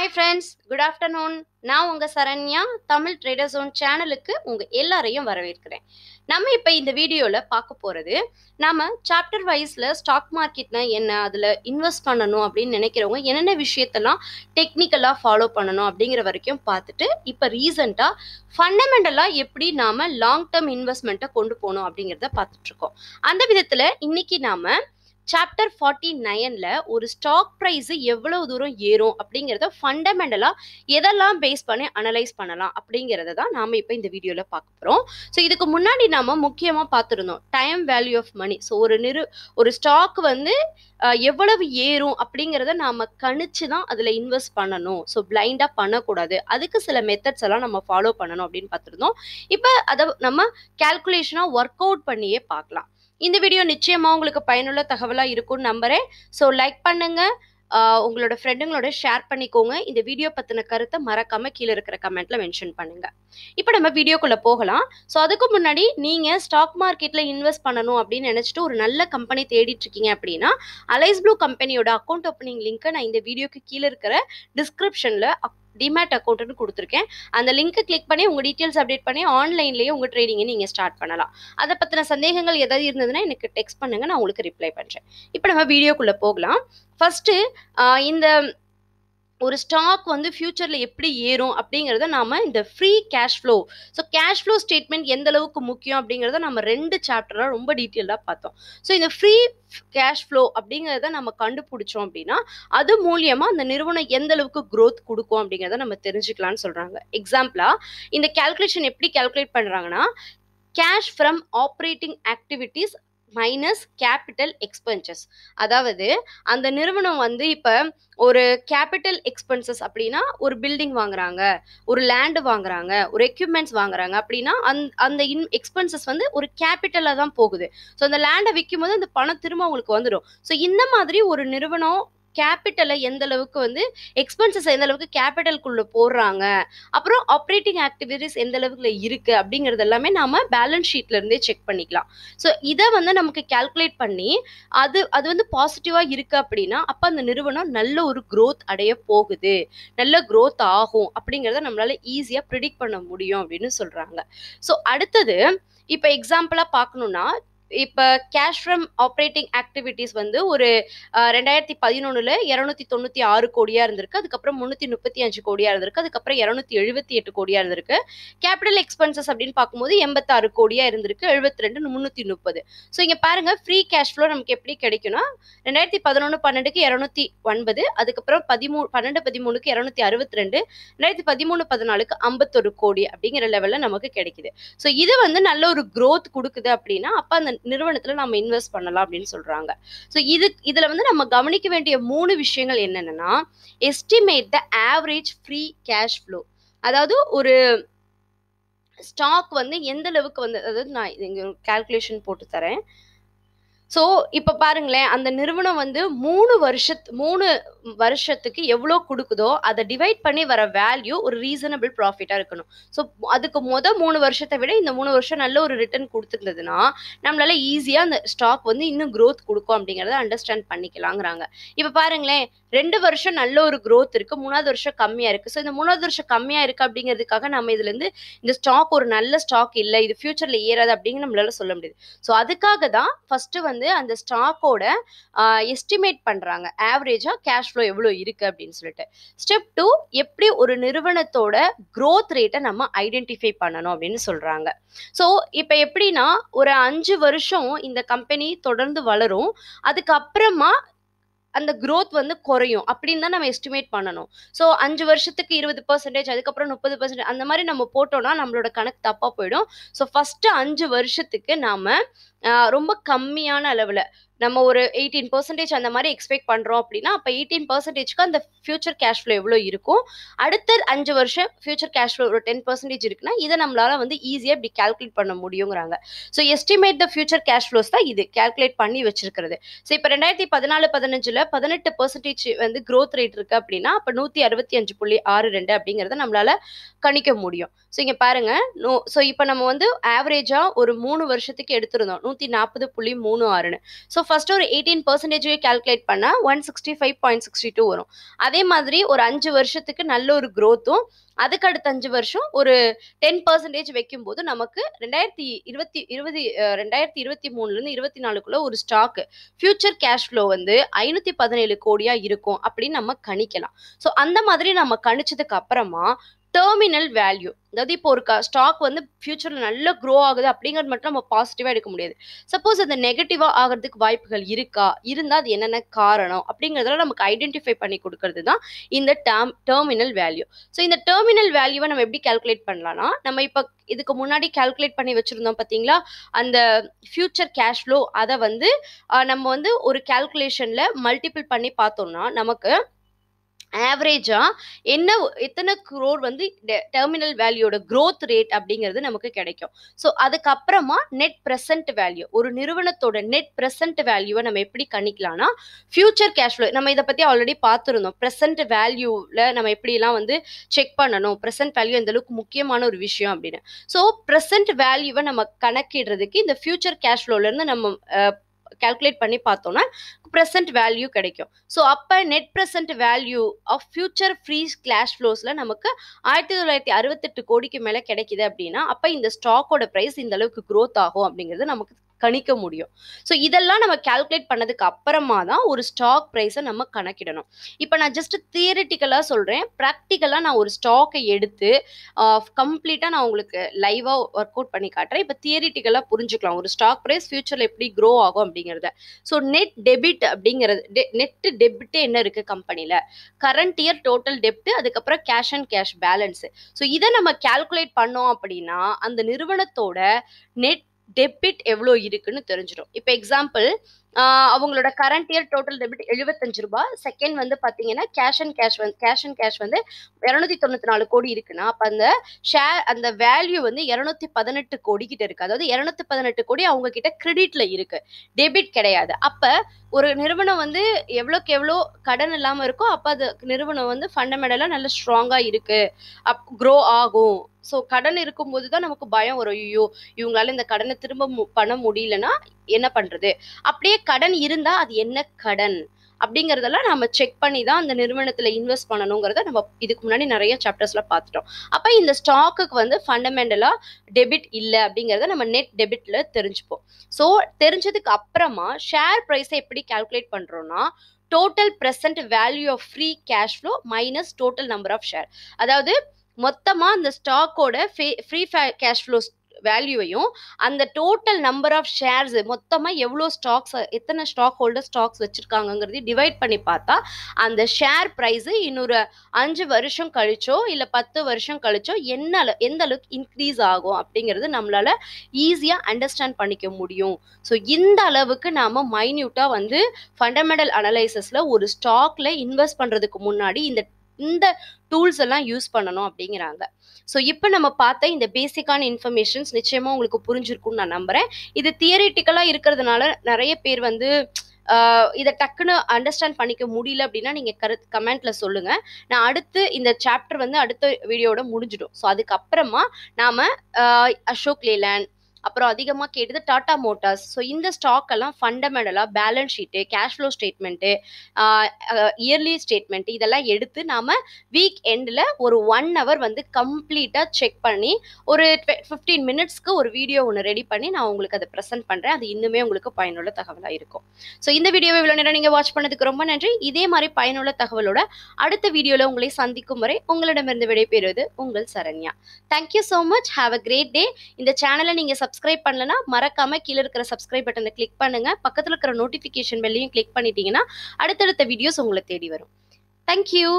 hi friends good afternoon நான் உங்கள் Saranya Tamil trader zone சேனலுக்கு உங்கள் எல்லாரையும் வரவேற்கிறேன் நம்ம இப்போ இந்த வீடியோவில் பார்க்க போகிறது நம்ம சாப்டர் வைஸில் ஸ்டாக் மார்க்கெட்னா என்ன அதில் இன்வெஸ்ட் பண்ணணும் அப்படின்னு நினைக்கிறவங்க என்னென்ன விஷயத்தெல்லாம் டெக்னிக்கலாக ஃபாலோ பண்ணணும் அப்படிங்கிற வரைக்கும் பார்த்துட்டு இப்போ ரீசெண்டாக ஃபண்டமெண்டலாக எப்படி நாம் லாங் டேர்ம் இன்வெஸ்ட்மெண்ட்டை கொண்டு போகணும் அப்படிங்கிறத பார்த்துட்ருக்கோம் அந்த விதத்தில் இன்றைக்கி நாம் சாப்டர் ஃபார்ட்டி நைனில் ஒரு ஸ்டாக் ப்ரைஸு எவ்வளவு தூரம் ஏறும் அப்படிங்கிறத ஃபண்டமெண்டலாக எதெல்லாம் பேஸ் பண்ணி அனலைஸ் பண்ணலாம் அப்படிங்கிறத தான் நாம் இப்போ இந்த வீடியோவில் பார்க்க போகிறோம் ஸோ இதுக்கு முன்னாடி நாம் முக்கியமாக பார்த்துருந்தோம் time value of money so ஒரு நிறு ஒரு ஸ்டாக் வந்து எவ்வளவு ஏறும் அப்படிங்கிறத நாம் கணிச்சு தான் அதில் இன்வெஸ்ட் பண்ணணும் ஸோ பிளைண்டாக பண்ணக்கூடாது அதுக்கு சில மெத்தட்ஸ் எல்லாம் நம்ம ஃபாலோ பண்ணணும் அப்படின்னு பார்த்துருந்தோம் இப்போ அதை நம்ம கேல்குலேஷனாக ஒர்க் அவுட் பண்ணியே பார்க்கலாம் இந்த வீடியோ நிச்சயமாக உங்களுக்கு பயனுள்ள தகவலாக இருக்கும்னு நம்புகிறேன் ஸோ லைக் பண்ணுங்கள் உங்களோட ஃப்ரெண்டுங்களோட ஷேர் பண்ணிக்கோங்க இந்த வீடியோ பற்றின கருத்தை மறக்காமல் கீழே இருக்கிற கமெண்ட்டில் மென்ஷன் பண்ணுங்க இப்போ நம்ம வீடியோக்குள்ளே போகலாம் ஸோ அதுக்கு முன்னாடி நீங்கள் ஸ்டாக் மார்க்கெட்டில் இன்வெஸ்ட் பண்ணணும் அப்படின்னு நினச்சிட்டு ஒரு நல்ல கம்பெனி தேடிட்டு இருக்கீங்க அப்படின்னா அலைஸ் ப்ளூ கம்பெனியோட அக்கௌண்ட் ஓப்பனிங் லிங்க்கை நான் இந்த வீடியோக்கு கீழே இருக்கிற டிஸ்கிரிப்ஷனில் டிமேட் அக்கௌண்ட்னு கொடுத்துருக்கேன் அந்த லிங்க்கை கிளிக் பண்ணி உங்கள் டீட்டெயில்ஸ் அப்டேட் பண்ணி ஆன்லைன்லேயே உங்கள் ட்ரேடிங்கை நீங்கள் ஸ்டார்ட் பண்ணலாம் அதை பற்றின சந்தேகங்கள் ஏதாவது இருந்ததுன்னா எனக்கு டெக்ஸ்ட் பண்ணுங்கள் நான் உங்களுக்கு ரிப்ளை பண்ணுறேன் இப்போ நம்ம வீடியோக்குள்ளே போகலாம் ஃபஸ்ட்டு இந்த ஒரு ஸ்டாக் வந்து ஃப்யூச்சரில் எப்படி ஏறும் அப்படிங்கிறத நாம் இந்த free cash flow so cash flow statement எந்த அளவுக்கு முக்கியம் அப்படிங்கிறத நம்ம ரெண்டு சாப்டராக ரொம்ப டீட்டெயிலாக பார்த்தோம் ஸோ இந்த ஃப்ரீ கேஷ் ஃப்ளோ அப்படிங்கிறத நம்ம கண்டுபிடிச்சோம் அப்படின்னா அது மூலியமாக அந்த நிறுவனம் எந்த அளவுக்கு க்ரோத் கொடுக்கும் அப்படிங்கிறத நம்ம தெரிஞ்சுக்கலாம்னு சொல்கிறாங்க எக்ஸாம்பிளாக இந்த கேல்குலேஷன் எப்படி கேல்குலேட் பண்ணுறாங்கன்னா cash from operating activities minus capital expenses அதாவது அந்த நிறுவனம் வந்து இப்போ ஒரு கேபிட்டல் எக்ஸ்பென்சஸ் அப்படின்னா ஒரு பில்டிங் வாங்குறாங்க ஒரு லேண்டு வாங்குறாங்க ஒரு எக்யூப்மெண்ட்ஸ் வாங்குறாங்க அப்படின்னா அந் அந்த இன் எக்ஸ்பென்சஸ் வந்து ஒரு கேபிட்டலாக தான் போகுது ஸோ அந்த லேண்டை விற்கும் போது அந்த பணம் திரும்ப அவங்களுக்கு வந்துடும் ஸோ இந்த மாதிரி ஒரு நிறுவனம் கேபிட்டலை எந்த அளவுக்கு வந்து எக்ஸ்பென்சஸ் எந்த அளவுக்கு கேபிட்டலுக்குள்ள போடுறாங்க அப்புறம் ஆப்ரேட்டிங் ஆக்டிவிட்டிஸ் எந்த அளவுக்கு இருக்கு அப்படிங்கிறது எல்லாமே நாம பேலன்ஸ் ஷீட்ல இருந்தே செக் பண்ணிக்கலாம் ஸோ இதை வந்து நமக்கு கால்குலேட் பண்ணி அது அது வந்து பாசிட்டிவா இருக்கு அப்படின்னா அப்ப அந்த நிறுவனம் நல்ல ஒரு க்ரோத் அடைய போகுது நல்ல க்ரோத் ஆகும் அப்படிங்கிறத நம்மளால ஈஸியா ப்ரிடிக் பண்ண முடியும் அப்படின்னு சொல்றாங்க ஸோ அடுத்தது இப்போ எக்ஸாம்பிளாக பார்க்கணுன்னா இப்போ கேஷ் ஃப்ரம் ஆப்ரேட்டிங் ஆக்டிவிட்டிஸ் வந்து ஒரு ரெண்டாயிரத்தி பதினொன்னுல இரநூத்தி தொண்ணூத்தி ஆறு கோடியா இருந்திருக்கு அதுக்கப்புறம் முன்னூத்தி முப்பத்தி அஞ்சு கோடியா இருந்திருக்கு அதுக்கப்புறம் இரநூத்தி எழுபத்தி எட்டு கோடியா இருந்திருக்கு கேபிட்டல் எக்ஸ்பென்சஸ் அப்படின்னு பார்க்கும்போது எண்பத்தாறு கோடியா இருந்திருக்கு எழுபத்தி ரெண்டு முன்னூத்தி முப்பது ஸோ இங்க பாருங்க ஃப்ரீ கேஷ் ஃப்ளோ நமக்கு எப்படி கிடைக்கணும் ரெண்டாயிரத்தி பதினொன்று பன்னெண்டுக்கு இரநூத்தி ஒன்பது அதுக்கப்புறம் பதிமூ பன்னெண்டு பதிமூணுக்கு இரநூத்தி அறுபத்தி ரெண்டு ரெண்டாயிரத்தி பதிமூணு பதினாலுக்கு ஐம்பத்தொரு கோடி அப்படிங்கிற லெவல்ல நமக்கு கிடைக்குது ஸோ இது வந்து நல்ல ஒரு க்ரோத் கொடுக்குது அப்படின்னா அப்ப அந்த நிறுவனத்துல நம்ம இன்வெஸ்ட் பண்ணலாம் அப்படின்னு சொல்றாங்க ஸோ இது இதுல வந்து நம்ம கவனிக்க வேண்டிய மூணு விஷயங்கள் என்னென்னா estimate the average free cash flow அதாவது ஒரு ஸ்டாக் வந்து எந்த அளவுக்கு வந்து அதாவது நான் இங்கே கால்குலேஷன் போட்டு தரேன் ஸோ இப்போ பாருங்களேன் அந்த நிறுவனம் வந்து மூணு வருஷத்து மூணு வருஷத்துக்கு எவ்வளோ கொடுக்குதோ அதை டிவைட் பண்ணி வர வேல்யூ ஒரு ரீசனபிள் ப்ராஃபிட்டாக இருக்கணும் ஸோ அதுக்கு மொதல் மூணு வருஷத்தை விட இந்த மூணு வருஷம் நல்ல ஒரு ரிட்டர்ன் கொடுத்துருந்ததுன்னா நம்மளால ஈஸியாக அந்த ஸ்டாக் வந்து இன்னும் க்ரோத் கொடுக்கும் அப்படிங்கிறத அண்டர்ஸ்டாண்ட் பண்ணிக்கலாங்கிறாங்க இப்போ பாருங்களேன் ரெண்டு வருஷம் நல்ல ஒரு க்ரோத் இருக்கு மூணாவது வருஷம் கம்மியாக இருக்கு ஸோ இந்த மூணாவது வருஷம் கம்மியாக இருக்கு அப்படிங்கிறதுக்காக நம்ம இதுலேருந்து இந்த ஸ்டாக் ஒரு நல்ல ஸ்டாக் இல்லை இது ஃப்யூச்சரில் ஏறாது அப்படிங்கிற நம்மளால சொல்ல முடியுது ஸோ அதுக்காக தான் ஃபர்ஸ்ட் வந்து வந்து அந்த ஸ்டாக்கோட எஸ்டிமேட் பண்ணுறாங்க ஆவரேஜாக கேஷ் ஃப்ளோ எவ்வளோ இருக்குது அப்படின்னு சொல்லிட்டு ஸ்டெப் டூ எப்படி ஒரு நிறுவனத்தோட க்ரோத் ரேட்டை நம்ம ஐடென்டிஃபை பண்ணணும் அப்படின்னு சொல்கிறாங்க ஸோ இப்போ எப்படின்னா ஒரு அஞ்சு வருஷம் இந்த கம்பெனி தொடர்ந்து வளரும் அதுக்கப்புறமா அந்த க்ரோத் வந்து குறையும் அப்படின்னு தான் நம்ம எஸ்டிமேட் பண்ணணும் ஸோ அஞ்சு வருஷத்துக்கு இருபது பர்சன்டேஜ் அதுக்கப்புறம் முப்பது பர்சன்டேஜ் அந்த மாதிரி நம்ம போட்டோம்னா நம்மளோட கணக்கு தப்பாக போயிடும் ஸோ ஃபஸ்ட்டு அஞ்சு வருஷத்துக்கு நாம் ரொம்ப கம்மியான அளவில் நம்ம ஒரு எயிட்டீன் பர்சன்டேஜ் அந்த மாதிரி எக்ஸ்பெக்ட் பண்ணுறோம் அப்படின்னா அப்போ எயிட்டீன் பர்சன்டேஜ்க்கு அந்த ஃபியூச்சர் கேஷ் ஃப்ளோ எவ்வளோ இருக்கும் அடுத்த அஞ்சு வருஷம் ஃபியூச்சர் கேஷ் ஃப்ளோ ஒரு டென் பர்சன்டேஜ் இருக்குன்னா இதை நம்மளால வந்து ஈஸியாக இப்படி கேல்குலேட் பண்ண முடியுங்கிறாங்க so estimate the future cash flows தான் இது கேல்குலேட் பண்ணி வச்சிருக்கிறது ஸோ இப்போ ரெண்டாயிரத்தி பதினாலு பதினஞ்சில் பதினெட்டு பர்சன்டேஜ் வந்து க்ரோத் ரேட் இருக்கு அப்படின்னா அப்போ நூற்றி அறுபத்தி அஞ்சு புள்ளி ஆறு ரெண்டு அப்படிங்கிறத நம்மளால கணிக்க முடியும் ஸோ இங்கே பாருங்க நோ ஸோ இப்போ நம்ம வந்து ஆவரேஜாக ஒரு மூணு வருஷத்துக்கு எடுத்திருந்தோம் நூற்றி நாற்பது புள்ளி மூணு ஆறுன்னு ஸோ ஃபர்ஸ்ட் ஒரு எயிட்டீன் பர்சன்டேஜே கால்குலேட் பண்ணால் one sixty five point sixty two வரும் அதே மாதிரி ஒரு அஞ்சு வருஷத்துக்கு நல்ல ஒரு க்ரோத்தும் அதுக்கு அடுத்த அஞ்சு வருஷம் ஒரு டென் பர்சன்டேஜ் வைக்கும் போது நமக்கு ரெண்டாயிரத்தி இருபத்தி இருபது ரெண்டாயிரத்தி இருபத்தி மூணுலேருந்து இருபத்தி நாலுக்குள்ள ஒரு ஸ்டாக் ஃபியூச்சர் கேஷ் ஃப்ளோ வந்து ஐநூற்றி பதினேழு கோடியாக இருக்கும் அப்படின்னு நம்ம கணிக்கலாம் ஸோ அந்த மாதிரி நம்ம கணிச்சதுக்கு அப்புறமா டெர்மினல் வேல்யூ அதாவது இப்போ ஒரு ஸ்டாக் வந்து ஃபியூச்சரில் நல்லா க்ரோ ஆகுது அப்படிங்கிறது மட்டும் நம்ம பாசிட்டிவாக எடுக்க முடியாது சப்போஸ் அந்த நெகட்டிவாக ஆகிறதுக்கு வாய்ப்புகள் இருக்கா இருந்தால் அது என்னென்ன காரணம் அப்படிங்கிறதெல்லாம் நமக்கு ஐடென்டிஃபை பண்ணி கொடுக்கறது தான் இந்த டேம் டெர்மினல் வேல்யூ ஸோ இந்த டெர்மினல் வேல்யூவை நம்ம எப்படி கேல்குலேட் பண்ணலாம்னா நம்ம இப்போ இதுக்கு முன்னாடி கேல்குலேட் பண்ணி வச்சுருந்தோம் பார்த்தீங்களா அந்த ஃபியூச்சர் கேஷ் ஃப்ளோ அதை வந்து நம்ம வந்து ஒரு கேல்குலேஷனில் மல்டிபிள் பண்ணி பார்த்தோம்னா நமக்கு ஆவரேஜாக என்ன எத்தனை குரோர் வந்து டெர்மினல் வேல்யூட க்ரோத் ரேட் அப்படிங்கிறது நமக்கு கிடைக்கும் ஸோ அதுக்கப்புறமா நெட் ப்ரெசன்ட் வேல்யூ ஒரு நிறுவனத்தோட நெட் ப்ரெசன்ட் வேல்யூவை நம்ம எப்படி கணிக்கலாம்னா ஃபியூச்சர் கேஷ் ஃப்ளோ நம்ம இதை பற்றி ஆல்ரெடி பார்த்துருந்தோம் ப்ரெசன்ட் வேல்யூவில் நம்ம எப்படிலாம் வந்து செக் பண்ணணும் ப்ரெசன்ட் வேல்யூ எந்த அளவுக்கு முக்கியமான ஒரு விஷயம் அப்படின்னு ஸோ ப்ரெசன்ட் வேல்யூவை நம்ம கணக்கிடுறதுக்கு இந்த ஃபியூச்சர் கேஷ் ஃப்ளோலேருந்து நம்ம கேல்குலேட் பண்ணி பார்த்தோம்னா ப்ரெசன்ட் வேல்யூ கிடைக்கும் ஸோ அப்போ net present value of future free cash ஃப்ளோஸில் நமக்கு ஆயிரத்தி தொள்ளாயிரத்தி அறுபத்தெட்டு கோடிக்கு மேலே கிடைக்குது அப்படின்னா அப்போ இந்த ஸ்டாக்கோட ப்ரைஸ் இந்த அளவுக்கு க்ரோத் ஆகும் அப்படிங்கிறது நமக்கு கணிக்க முடியும் ஸோ இதெல்லாம் நம்ம கால்குலேட் பண்ணதுக்கு அப்புறமா தான் ஒரு ஸ்டாக் ப்ரைஸை நம்ம கணக்கிடணும் இப்போ நான் ஜஸ்ட் தியரிட்டிக்கலாக சொல்கிறேன் ப்ராக்டிக்கலாக நான் ஒரு ஸ்டாக்கை எடுத்து கம்ப்ளீட்டாக நான் உங்களுக்கு லைவாக ஒர்க் அவுட் பண்ணி காட்டுறேன் இப்போ தியரிட்டிக்கலாக புரிஞ்சுக்கலாம் ஒரு ஸ்டாக் ப்ரைஸ் ஃபியூச்சரில் எப்படி க்ரோ ஆகும் அப்படிங்கிறத ஸோ நெட் டெபிட் அப்படிங்கிறது நெட் டெபிட்டே என்ன இருக்குது கம்பெனியில் கரண்ட் இயர் டோட்டல் டெப்ட் அதுக்கப்புறம் cash and cash balance so இதை நம்ம கால்குலேட் பண்ணோம் அப்படின்னா அந்த நிறுவனத்தோட நெட் டெபிட் எவ்வளோ இருக்குன்னு தெரிஞ்சிடும் இப்போ எக்ஸாம்பிள் அவங்களோட கரண்ட் இயர் டோட்டல் டெபிட் எழுபத்தஞ்சு ரூபாய் செகண்ட் வந்து பார்த்தீங்கன்னா கேஷ் அண்ட் கேஷ் வந்து கேஷ் அண்ட் கேஷ் வந்து இரநூத்தி தொண்ணூற்றி நாலு கோடி இருக்குன்னா அப்போ அந்த ஷேர் அந்த வேல்யூ வந்து இரநூத்தி பதினெட்டு கோடி கிட்ட இருக்கு அதாவது இரநூத்தி பதினெட்டு கோடி அவங்க கிட்ட கிரெடிட்ல இருக்கு டெபிட் கிடையாது அப்போ ஒரு நிறுவனம் வந்து எவ்வளோக்கு எவ்வளோ கடன் இல்லாமல் இருக்கோ அப்போ அது நிறுவனம் வந்து ஃபண்டமெண்டலாக நல்ல ஸ்ட்ராங்காக இருக்கு அப் க்ரோ ஆகும் ஸோ கடன் இருக்கும்போது தான் நமக்கு பயம் வரும் ஐயோ இவங்களால இந்த கடனை திரும்ப பண்ண முடியலன்னா என்ன பண்றது அப்படியே கடன் இருந்தா அது என்ன கடன் அப்படிங்கறதெல்லாம் நம்ம செக் பண்ணி தான் அந்த நிறுவனத்துல இன்வெஸ்ட் பண்ணணுங்கிறத நம்ம இதுக்கு முன்னாடி நிறைய சாப்டர்ஸ்ல பார்த்துட்டோம் அப்ப இந்த ஸ்டாக்குக்கு வந்து ஃபண்டமெண்டலாக டெபிட் இல்லை அப்படிங்கறத நம்ம நெட் டெபிட்ல தெரிஞ்சுப்போம் ஸோ தெரிஞ்சதுக்கு அப்புறமா ஷேர் ப்ரைஸை எப்படி கால்குலேட் பண்றோம்னா total present value of free cash flow minus total number of share அதாவது மொத்தமாக அந்த ஸ்டாக்கோட ஃப்ரீ கேஷ் ஃப்ளோ வேல்யூவையும் அந்த டோட்டல் நம்பர் ஆஃப் ஷேர்ஸ் மொத்தமாக எவ்வளோ ஸ்டாக்ஸ் எத்தனை ஸ்டாக் ஹோல்டர் ஸ்டாக்ஸ் வச்சுருக்காங்கங்கிறதையும் டிவைட் பண்ணி பார்த்தா அந்த ஷேர் ப்ரைஸு இன்னொரு அஞ்சு வருஷம் கழிச்சோ இல்லை பத்து வருஷம் கழிச்சோ என்ன எந்த அளவுக்கு இன்க்ரீஸ் ஆகும் அப்படிங்கிறது நம்மளால் ஈஸியாக அண்டர்ஸ்டாண்ட் பண்ணிக்க முடியும் ஸோ இந்த அளவுக்கு நாம் மைன்யூட்டாக வந்து ஃபண்டமெண்டல் அனலைசஸில் ஒரு ஸ்டாக்ல இன்வெஸ்ட் பண்ணுறதுக்கு முன்னாடி இந்த இந்த டூல்ஸ் எல்லாம் யூஸ் பண்ணணும் அப்படிங்கிறாங்க ஸோ இப்போ நம்ம பார்த்த இந்த பேசிக்கான இன்ஃபர்மேஷன்ஸ் நிச்சயமாக உங்களுக்கு புரிஞ்சிருக்கும்னு நான் நம்புகிறேன் இது தியரிட்டிக்கலாக இருக்கிறதுனால நிறைய பேர் வந்து இதை டக்குன்னு அண்டர்ஸ்டாண்ட் பண்ணிக்க முடியல அப்படின்னா நீங்கள் கரு கமெண்ட்டில் சொல்லுங்கள் நான் அடுத்து இந்த சாப்டர் வந்து அடுத்த வீடியோட முடிஞ்சிடும் ஸோ அதுக்கப்புறமா நாம் அசோக் லேலேண்ட் அப்புறம் அதிகமாக கேட்டது டாடா மோட்டார்ஸ் ஸோ இந்த ஸ்டாக் எல்லாம் ஃபண்டமெண்டலாக balance sheet cash flow statement yearly statement இதெல்லாம் எடுத்து நாம் வீக் எண்டில் ஒரு ஒன் ஹவர் வந்து கம்ப்ளீட்டாக செக் பண்ணி ஒரு ஃபிஃப்டீன் மினிட்ஸ்க்கு ஒரு வீடியோ ஒன்று ரெடி பண்ணி நான் உங்களுக்கு அதை ப்ரெசென்ட் பண்ணுறேன் அது இன்னுமே உங்களுக்கு பயனுள்ள தகவலாக இருக்கும் ஸோ இந்த வீடியோவை இவ்வளோ நேரம் நீங்கள் வாட்ச் பண்ணதுக்கு ரொம்ப நன்றி இதே மாதிரி பயனுள்ள தகவலோட அடுத்த வீடியோவில் உங்களை சந்திக்கும் வரை உங்களிடமிருந்து விடைபெறுவது உங்கள் Saranya thank you so much have a great day இந்த சேனலை நீங்கள் சப்ஸ் சப்ஸ்கிரைப் பண்ணலன்னா மறக்காம கீழே இருக்கிற சப்ஸ்கிரைப் பட்டனை கிளிக் பண்ணுங்க பக்கத்தில் இருக்கிற நோட்டிஃபிகேஷன் பெல்லையும் கிளிக் பண்ணிட்டீங்கன்னா அடுத்தடுத்த வீடியோஸ் உங்களை தேடி வரும் தேங்க்யூ